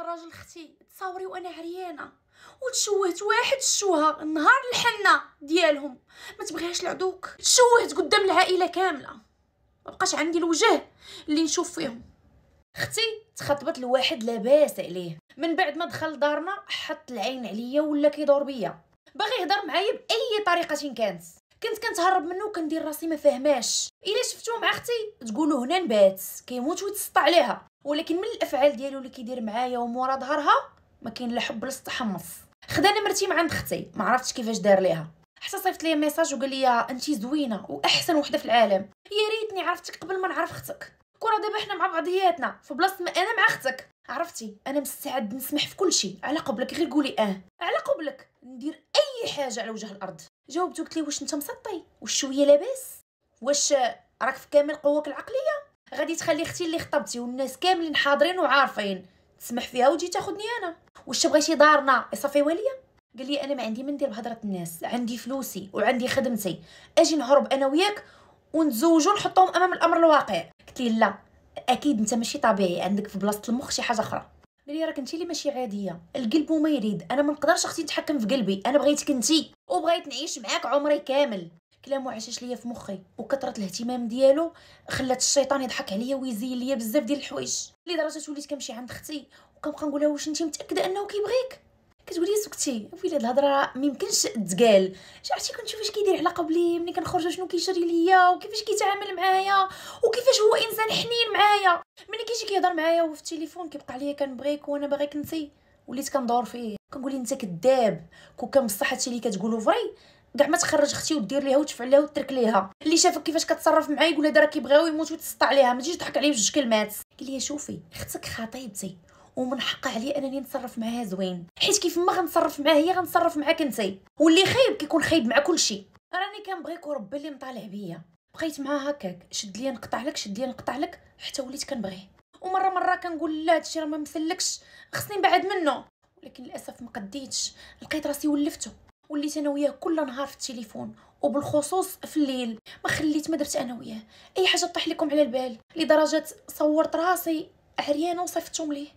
الراجل اختي تصاوري وانا عريانه وتشوهت واحد الشوهه نهار الحنه ديالهم ما تبغيهاش العدوك تشوهت قدام العائله كامله ما بقاش عندي الوجه اللي نشوف فيهم اختي تخطبت لواحد لاباس عليه من بعد ما دخل دارنا حط العين عليا ولا كيدور بيا باغي يهضر معايا باي طريقه كانت كنت كنتهرب منه وكندير راسي ما فاهماش الا شفتو مع اختي تقولوا هنا نبات كيموت ويتسطى عليها ولكن من الافعال ديالو اللي كيدير معايا ومورا ظهرها ما كاين لا حب لا للتحمص خدا نمرتي مع عند اختي ما عرفتش كيفاش دار ليها حتى صيفط لي ميساج وقال لي انت زوينه واحسن وحده في العالم يا ريتني عرفتك قبل ما نعرف اختك كره دابا حنا مع بعضياتنا في بلاصه ما انا مع اختك عرفتي انا مستعد نسمح في كل شيء على قبلك غير قولي اه على قبلك ندير اي حاجه على وجه الارض جاوبته قلت لي واش انت مسطي واش شويه لاباس واش راك في كامل قواك العقليه غادي تخلي اختي اللي خطبتي والناس كاملين حاضرين وعارفين تسمح فيها وتجي تاخذني انا واش بغيتي دارنا صافي واليه قال لي انا ما عندي ما ندير بهضره الناس عندي فلوسي وعندي خدمتي اجي نهرب انا وياك ونتزوجوا نحطهم امام الامر الواقع قلت لي لا اكيد انت ماشي طبيعي عندك في بلاصه المخ شي حاجه اخرى قال لي راك انت اللي ماشي عاديه القلب وما يريد انا ما نقدرش اختي نتحكم في قلبي انا بغيتك انت وبغيت نعيش معاك عمري كامل كلامو عشاش ليا في مخي وكثره الاهتمام ديالو خلات الشيطان يضحك عليا ويزين ليا بزاف ديال الحوايج لدرجه وليت كنمشي عند اختي وكنبقى نقول لها واش انت متاكده انه كيبغيك كتقول لي سكتي ويلي هاد الهضره راه ما يمكنش تقال عرفتي كنت اش كيدير على قبلي ملي كنخرج شنو كيشري ليا وكيفاش كيتعامل معايا وكيفاش هو انسان حنين معايا ملي كيجي كيهضر معايا وفي التليفون كيبقى عليا كنبغيك وانا باغيك انت وليت كندور فيه كنقول انت كذاب كون كان بصح هادشي اللي كتقولو فري كاع ما تخرج اختي ودير ليها وتفعل ليها وترك ليها اللي شافك كيفاش كتصرف معايا يقول هذا راه كيبغيو يموت وتسطع عليها ما تجيش تضحك عليه بجوج كلمات قال لي شوفي اختك خطيبتي ومن حقها عليا انني نتصرف معاها زوين حيت كيف ما غنتصرف معاها هي غنتصرف معاك انت واللي خايب كيكون خايب مع كلشي راني كنبغيك وربي اللي مطالع بيا بقيت معاها هكاك شد ليا نقطع لك شد ليا نقطع لك حتى وليت كنبغيه ومره مره كنقول لا هادشي راه ما مثلكش خصني نبعد منه ولكن للاسف ما قديتش لقيت راسي ولفتو وليت انا وياه كل نهار في التليفون وبالخصوص في الليل ما خليت ما درت انا وياه اي حاجه طيح لكم على البال لدرجه صورت راسي عريانه وصيفطتهم ليه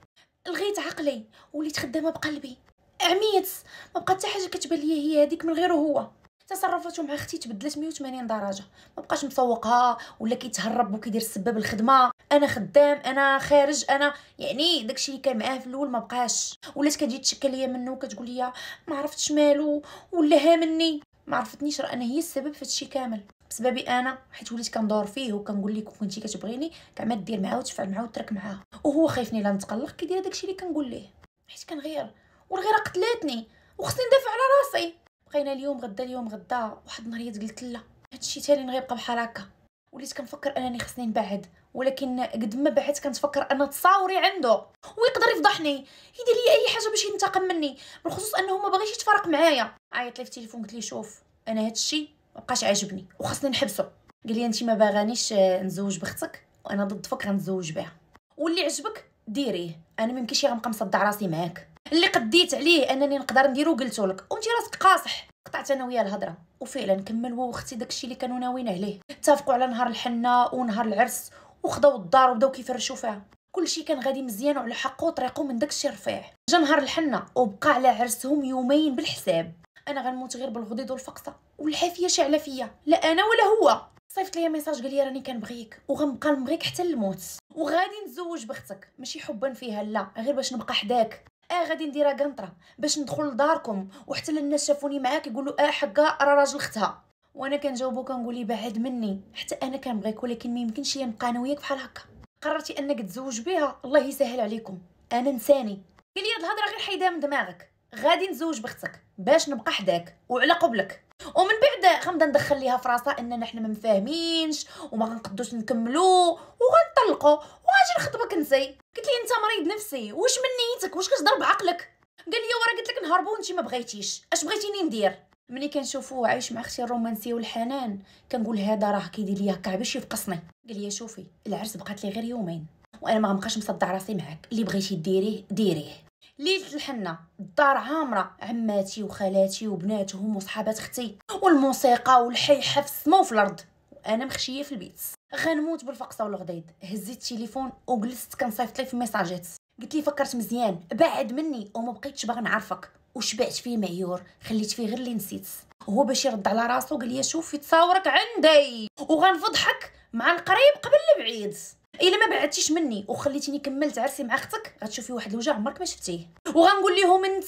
لغيت عقلي وليت خدامه بقلبي عميت ما بقات حتى حاجه كتبان ليا هي هذيك من غيره هو تصرفاته مع اختي تبدلت 180 درجه ما بقاش مسوقها ولا كيتهرب وكيدير السباب الخدمه انا خدام انا خارج انا يعني داكشي اللي كان معاه في الاول ما بقاش ولات كتجي تشكى ليا منه وكتقول ليا ما عرفتش مالو ولا هامني ما عرفتنيش راه انا هي السبب في هادشي كامل بسببي انا حيت وليت كندور فيه وكنقول لك كنتي كتبغيني كاع ما دير معاه وتفعل معاه وترك معاه وهو خايفني لا نتقلق كيدير داكشي اللي كنقول ليه حيت كنغير والغيره قتلاتني وخصني ندافع على راسي بقينا اليوم غدا اليوم غدا واحد النهار قلت لا هادشي تاني غيبقى بحال هكا وليت كنفكر انني خصني نبعد ولكن قد ما بعدت كنتفكر ان تصاوري عنده ويقدر يفضحني يدير لي اي حاجه باش ينتقم مني بالخصوص انه ما باغيش يتفارق معايا عيط لي في التليفون قلت لي شوف انا هذا الشيء ما بقاش عاجبني وخصني نحبسه قال لي انت ما باغانيش نزوج بختك وانا ضد فك غنتزوج بها واللي عجبك ديريه انا ما يمكنش غنبقى مصدع راسي معاك اللي قديت عليه انني نقدر نديرو قلتولك لك وانت راسك قاصح قطعت انا وياه الهضره وفعلا كمل هو واختي داكشي اللي كانوا ناويين عليه اتفقوا على نهار الحنه ونهار العرس وخداو الدار وبداو كيفرشوا فيها كلشي كان غادي مزيان وعلى حقه وطريقه من داكشي رفيع جا نهار الحنه وبقى على عرسهم يومين بالحساب انا غنموت غير بالغديض والفقصه والحافيه شاعله فيا لا انا ولا هو صيفط ليا ميساج قال لي راني كنبغيك وغنبقى نبغيك حتى الموت وغادي نتزوج بختك ماشي حبا فيها لا غير باش نبقى حداك اه غادي نديرها قنطره باش ندخل لداركم وحتى الناس شافوني معاك يقولوا اه حقا راه راجل اختها وانا كنجاوبو كنقولي إيه، بعد مني حتى انا كنبغيك ولكن ما يمكنش نبقى انا وياك بحال هكا قررتي انك تزوج بها الله يسهل عليكم انا نساني قال لي هاد الهضره غير حيدها من دماغك غادي نزوج بختك باش نبقى حداك وعلى قبلك ومن بعد غنبدا ندخل ليها في راسها اننا حنا ما مفاهمينش وما غنقدوش نكملو وغنطلقو وغاجي نخطبك نسي قلت لي انت مريض نفسي واش من نيتك واش كتضرب عقلك قال لي ورا قلت لك نهربوا وانت ما بغيتيش اش بغيتيني ندير ملي كنشوفو عايش مع اختي الرومانسيه والحنان كنقول هذا راه كيدير ليا هكا باش يفقصني قال لي شوفي العرس بقات لي غير يومين وانا ما غنبقاش مصدع راسي معاك اللي بغيتي ديريه ديريه ليله الحنه الدار عامره عماتي وخالاتي وبناتهم وصحابات اختي والموسيقى والحيحه في السما وفي الارض وانا مخشيه في البيت غنموت بالفقصه والغضيض هزيت التليفون وجلست كنصيفط ليه في ميساجات قلت ليه فكرت مزيان بعد مني وما بقيتش باغي نعرفك وشبعت فيه معيور خليت فيه غير اللي نسيت هو باش يرد على راسو قال لي شوفي تصاورك عندي وغنفضحك مع القريب قبل البعيد الا ما بعدتيش مني وخليتيني كملت عرسي مع اختك غتشوفي واحد الوجه عمرك ما شفتيه وغنقول لهم انت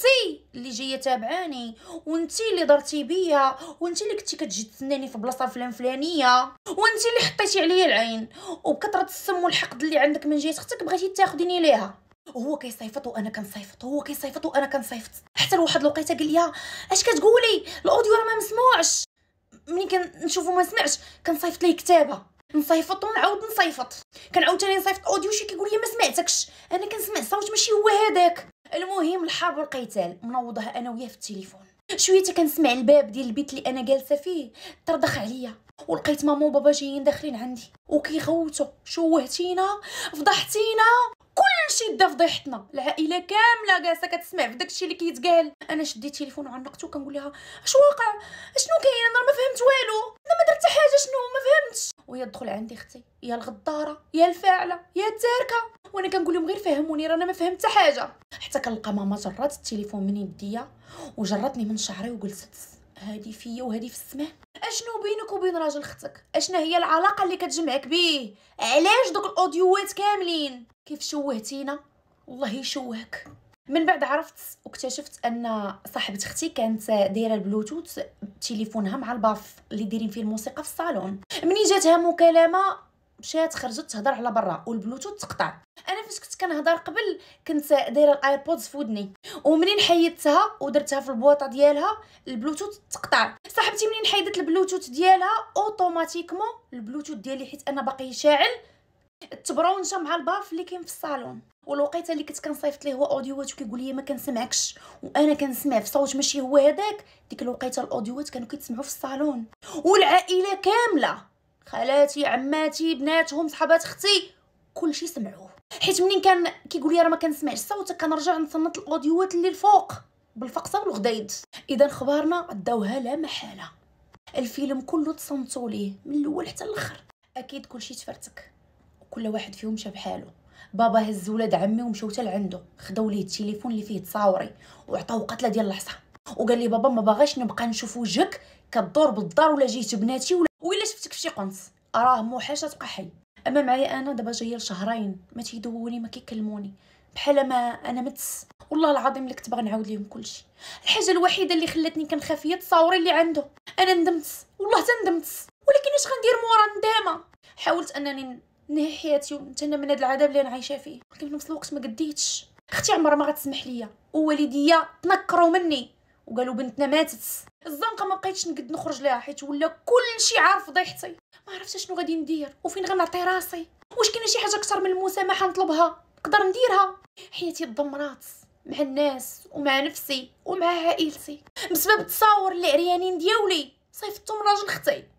اللي جايه تابعاني وانت اللي درتي بيا وانت اللي كنتي كتجي تسناني في بلاصه فلان فلانيه وانت اللي حطيتي عليا العين وبكثره السم والحقد اللي عندك من جهه اختك بغيتي تاخديني ليها هو كيصيفط وانا كنصيفط هو كيصيفط وانا كنصيفط حتى لواحد الوقيته قال لي اش كتقولي الاوديو راه ما مسموعش ملي كنشوفو ما سمعش كنصيفط ليه كتابه نصيفط ونعاود نصيفط كنعاود ثاني نصيفط اوديو شي كيقول لي ما سمعتكش انا كنسمع صوت ماشي هو هذاك المهم الحرب والقتال منوضه انا وياه في التليفون شويه كنسمع الباب ديال البيت اللي انا جالسه فيه ترضخ عليا ولقيت ماما وبابا جايين داخلين عندي وكيغوتوا شوهتينا فضحتينا كلشي دا فضيحتنا العائله كامله جالسه كتسمع في داكشي اللي كيتقال انا شديت التليفون وعنقته كنقول لها اش واقع شنو كاين انا ما فهمت والو انا ما درت حاجه شنو ما فهمتش وهي تدخل عندي اختي يا الغداره يا الفاعله يا التاركه وانا كنقول لهم غير فهموني رانا ما فهمت حتى حاجه حتى كنلقى ماما جرات التليفون من يديا وجرتني من شعري وجلست هادي فيا وهادي في السماء اشنو بينك وبين راجل اختك اشنا هي العلاقه اللي كتجمعك بيه علاش دوك الاوديوات كاملين كيف شوهتينا والله يشوهك من بعد عرفت واكتشفت ان صاحبه اختي كانت دايره البلوتوث تليفونها مع الباف اللي دايرين فيه الموسيقى في الصالون مني جاتها مكالمه مشات خرجت تهضر على برا والبلوتوث تقطع انا فاش كنت كنهضر قبل كنت دايره الايربودز في ودني ومنين حيدتها ودرتها في البواطه ديالها البلوتوث تقطع صاحبتي منين حيدت البلوتوث ديالها اوتوماتيكمون البلوتوث ديالي حيت انا باقي شاعل تبرونشا مع الباف اللي كاين في الصالون والوقيته اللي كنت كنصيفط ليه هو اوديوات وكيقول لي ما كنسمعكش وانا كنسمع في صوت ماشي هو هذاك ديك الوقيته الاوديوات كانوا كيتسمعوا في الصالون والعائله كامله خالاتي عماتي بناتهم صحابات اختي كلشي سمعوه حيت منين كان كيقول لي راه ما كنسمعش صوتك كنرجع نصنت الاوديوات اللي الفوق بالفقصه والغدايد اذا خبارنا داوها لا محاله الفيلم كله تصنتوا ليه من الاول حتى الاخر اكيد كلشي تفرتك وكل واحد فيهم مشى بحاله بابا هز ولاد عمي ومشاو حتى لعندو خداو ليه التليفون اللي فيه تصاوري وعطاو قتله ديال العصا وقال لي بابا ما باغاش نبقى نشوف وجهك كدور بالدار ولا جيت بناتي ولا شي قنص راه مو حاجه تبقى حي اما معايا انا دابا جايه لشهرين ما تيدووني ما كيكلموني بحال ما انا متس والله العظيم اللي كنت باغي نعاود ليهم كلشي الحاجه الوحيده اللي خلاتني كنخاف هي تصاوري اللي عنده انا ندمت والله تندمت ولكن اش غندير مورا ندامه حاولت انني نهي حياتي ونتهنى من هذا العذاب اللي انا عايشه فيه ولكن في نفس الوقت ما قديتش اختي عمرها ما غتسمح ليا ووالديا تنكروا مني وقالوا بنتنا ماتت الزنقه ما بقيتش نقد نخرج لها حيت ولا كلشي عارف فضيحتي ما عرفتش شنو غادي ندير وفين غنعطي راسي واش كاينه شي حاجه اكثر من المسامحه نطلبها نقدر نديرها حياتي تدمرات مع الناس ومع نفسي ومع عائلتي بسبب التصاور اللي عريانين ديالي صيفطتهم راجل ختي